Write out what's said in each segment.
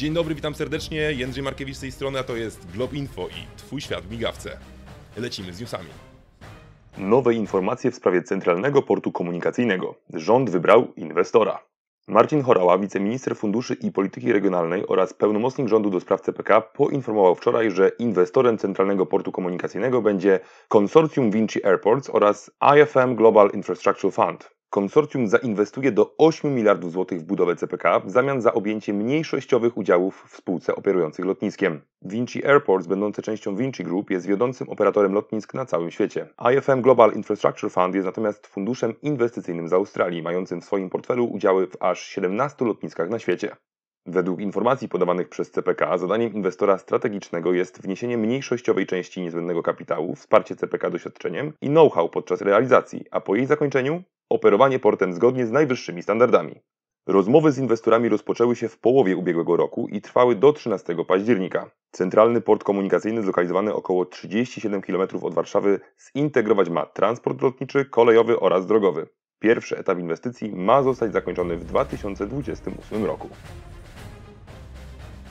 Dzień dobry, witam serdecznie. Jędrzej Markiewicz z tej strony, a to jest Glob Info i Twój świat w migawce. Lecimy z newsami. Nowe informacje w sprawie Centralnego Portu Komunikacyjnego. Rząd wybrał inwestora. Marcin Chorała, wiceminister funduszy i polityki regionalnej oraz pełnomocnik rządu do spraw CPK poinformował wczoraj, że inwestorem Centralnego Portu Komunikacyjnego będzie konsorcjum Vinci Airports oraz IFM Global Infrastructure Fund. Konsorcjum zainwestuje do 8 miliardów złotych w budowę CPK w zamian za objęcie mniejszościowych udziałów w spółce operujących lotniskiem. Vinci Airports, będące częścią Vinci Group, jest wiodącym operatorem lotnisk na całym świecie. IFM Global Infrastructure Fund jest natomiast funduszem inwestycyjnym z Australii, mającym w swoim portfelu udziały w aż 17 lotniskach na świecie. Według informacji podawanych przez CPK zadaniem inwestora strategicznego jest wniesienie mniejszościowej części niezbędnego kapitału, wsparcie CPK doświadczeniem i know-how podczas realizacji, a po jej zakończeniu operowanie portem zgodnie z najwyższymi standardami. Rozmowy z inwestorami rozpoczęły się w połowie ubiegłego roku i trwały do 13 października. Centralny port komunikacyjny zlokalizowany około 37 km od Warszawy zintegrować ma transport lotniczy, kolejowy oraz drogowy. Pierwszy etap inwestycji ma zostać zakończony w 2028 roku.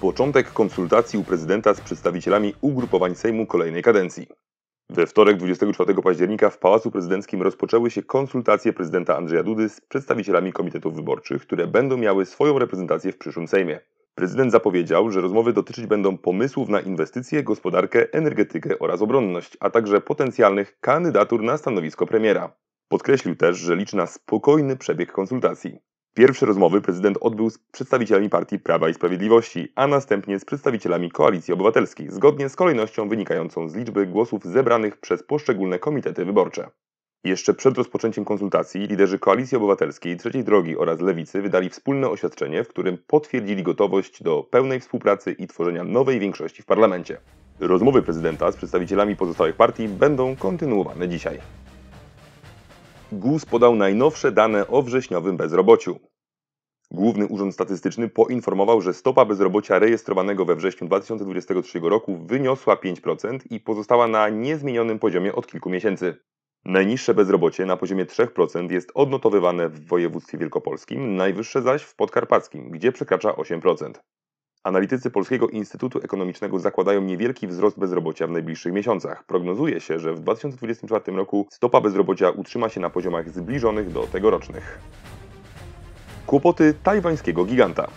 Początek konsultacji u prezydenta z przedstawicielami ugrupowań Sejmu kolejnej kadencji. We wtorek 24 października w Pałacu Prezydenckim rozpoczęły się konsultacje prezydenta Andrzeja Dudy z przedstawicielami komitetów wyborczych, które będą miały swoją reprezentację w przyszłym Sejmie. Prezydent zapowiedział, że rozmowy dotyczyć będą pomysłów na inwestycje, gospodarkę, energetykę oraz obronność, a także potencjalnych kandydatur na stanowisko premiera. Podkreślił też, że liczy na spokojny przebieg konsultacji. Pierwsze rozmowy prezydent odbył z przedstawicielami partii Prawa i Sprawiedliwości, a następnie z przedstawicielami Koalicji Obywatelskiej, zgodnie z kolejnością wynikającą z liczby głosów zebranych przez poszczególne komitety wyborcze. Jeszcze przed rozpoczęciem konsultacji liderzy Koalicji Obywatelskiej, Trzeciej Drogi oraz Lewicy wydali wspólne oświadczenie, w którym potwierdzili gotowość do pełnej współpracy i tworzenia nowej większości w parlamencie. Rozmowy prezydenta z przedstawicielami pozostałych partii będą kontynuowane dzisiaj. GUS podał najnowsze dane o wrześniowym bezrobociu. Główny Urząd Statystyczny poinformował, że stopa bezrobocia rejestrowanego we wrześniu 2023 roku wyniosła 5% i pozostała na niezmienionym poziomie od kilku miesięcy. Najniższe bezrobocie na poziomie 3% jest odnotowywane w województwie wielkopolskim, najwyższe zaś w podkarpackim, gdzie przekracza 8%. Analitycy Polskiego Instytutu Ekonomicznego zakładają niewielki wzrost bezrobocia w najbliższych miesiącach. Prognozuje się, że w 2024 roku stopa bezrobocia utrzyma się na poziomach zbliżonych do tegorocznych. Kłopoty tajwańskiego giganta.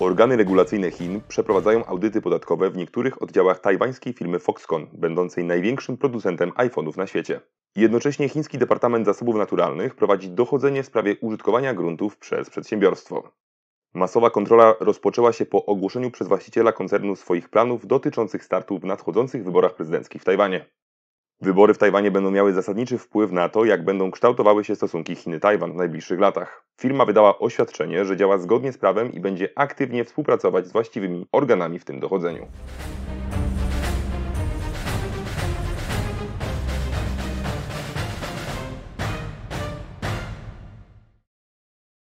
Organy regulacyjne Chin przeprowadzają audyty podatkowe w niektórych oddziałach tajwańskiej firmy Foxconn, będącej największym producentem iPhone'ów na świecie. Jednocześnie chiński Departament Zasobów Naturalnych prowadzi dochodzenie w sprawie użytkowania gruntów przez przedsiębiorstwo. Masowa kontrola rozpoczęła się po ogłoszeniu przez właściciela koncernu swoich planów dotyczących startu w nadchodzących wyborach prezydenckich w Tajwanie. Wybory w Tajwanie będą miały zasadniczy wpływ na to, jak będą kształtowały się stosunki Chiny-Tajwan w najbliższych latach. Firma wydała oświadczenie, że działa zgodnie z prawem i będzie aktywnie współpracować z właściwymi organami w tym dochodzeniu.